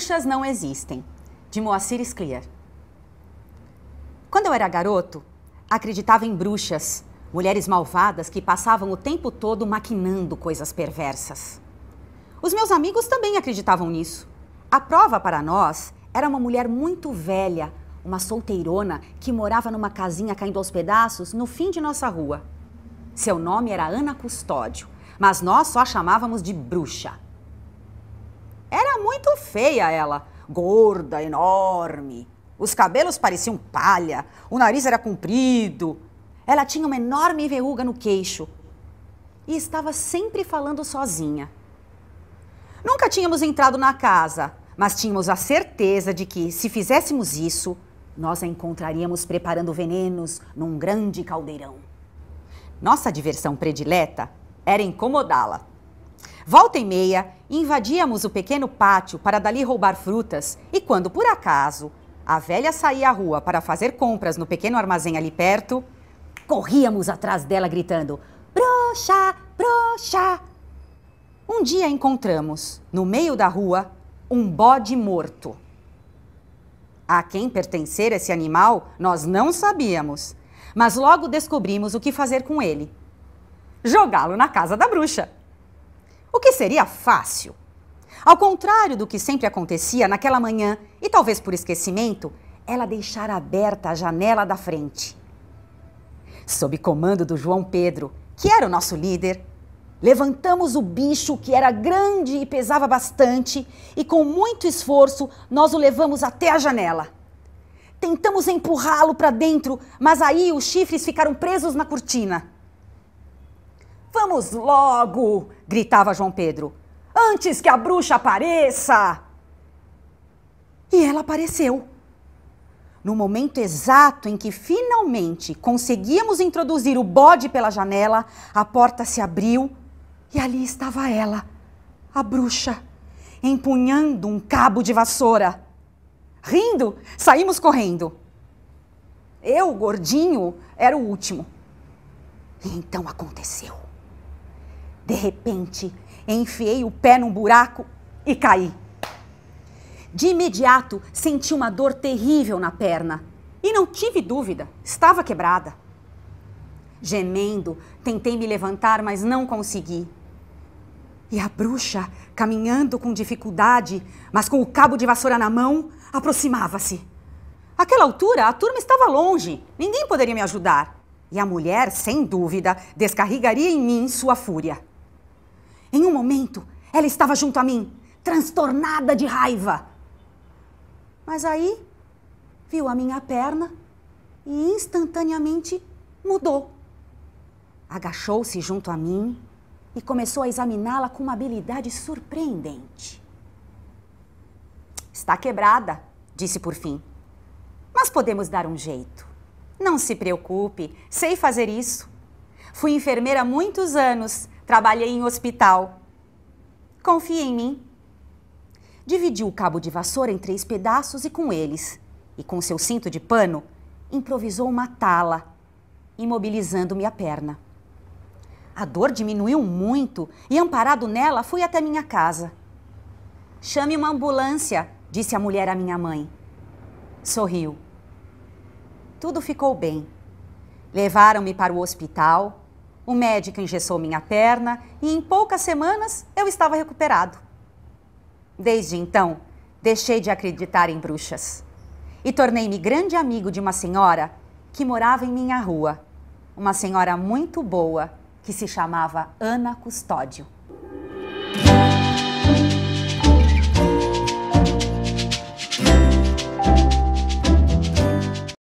Bruxas não existem, de Moacir Scliar. Quando eu era garoto, acreditava em bruxas, mulheres malvadas que passavam o tempo todo maquinando coisas perversas. Os meus amigos também acreditavam nisso. A prova para nós era uma mulher muito velha, uma solteirona que morava numa casinha caindo aos pedaços no fim de nossa rua. Seu nome era Ana Custódio, mas nós só a chamávamos de bruxa muito feia ela. Gorda, enorme. Os cabelos pareciam palha, o nariz era comprido. Ela tinha uma enorme verruga no queixo e estava sempre falando sozinha. Nunca tínhamos entrado na casa, mas tínhamos a certeza de que, se fizéssemos isso, nós a encontraríamos preparando venenos num grande caldeirão. Nossa diversão predileta era incomodá-la. Volta e meia, invadíamos o pequeno pátio para dali roubar frutas e quando, por acaso, a velha saía à rua para fazer compras no pequeno armazém ali perto, corríamos atrás dela gritando: Broxa! Broxa! Um dia encontramos, no meio da rua, um bode morto. A quem pertencer esse animal, nós não sabíamos, mas logo descobrimos o que fazer com ele: jogá-lo na casa da bruxa. O que seria fácil. Ao contrário do que sempre acontecia naquela manhã, e talvez por esquecimento, ela deixara aberta a janela da frente. Sob comando do João Pedro, que era o nosso líder, levantamos o bicho que era grande e pesava bastante, e com muito esforço nós o levamos até a janela. Tentamos empurrá-lo para dentro, mas aí os chifres ficaram presos na cortina. Vamos logo! gritava João Pedro. Antes que a bruxa apareça! E ela apareceu. No momento exato em que finalmente conseguíamos introduzir o bode pela janela, a porta se abriu e ali estava ela, a bruxa, empunhando um cabo de vassoura. Rindo, saímos correndo. Eu, gordinho, era o último. E então aconteceu. De repente, enfiei o pé num buraco e caí. De imediato, senti uma dor terrível na perna. E não tive dúvida, estava quebrada. Gemendo, tentei me levantar, mas não consegui. E a bruxa, caminhando com dificuldade, mas com o cabo de vassoura na mão, aproximava-se. Aquela altura, a turma estava longe, ninguém poderia me ajudar. E a mulher, sem dúvida, descarregaria em mim sua fúria. Em um momento, ela estava junto a mim, transtornada de raiva. Mas aí, viu a minha perna e instantaneamente mudou. Agachou-se junto a mim e começou a examiná-la com uma habilidade surpreendente. Está quebrada, disse por fim. Mas podemos dar um jeito. Não se preocupe, sei fazer isso. Fui enfermeira há muitos anos Trabalhei em hospital. Confia em mim. Dividiu o cabo de vassoura em três pedaços e com eles, e com seu cinto de pano, improvisou uma tala, imobilizando me a perna. A dor diminuiu muito e, amparado nela, fui até minha casa. Chame uma ambulância, disse a mulher à minha mãe. Sorriu. Tudo ficou bem. Levaram-me para o hospital, o médico engessou minha perna e em poucas semanas eu estava recuperado. Desde então, deixei de acreditar em bruxas e tornei-me grande amigo de uma senhora que morava em minha rua. Uma senhora muito boa que se chamava Ana Custódio.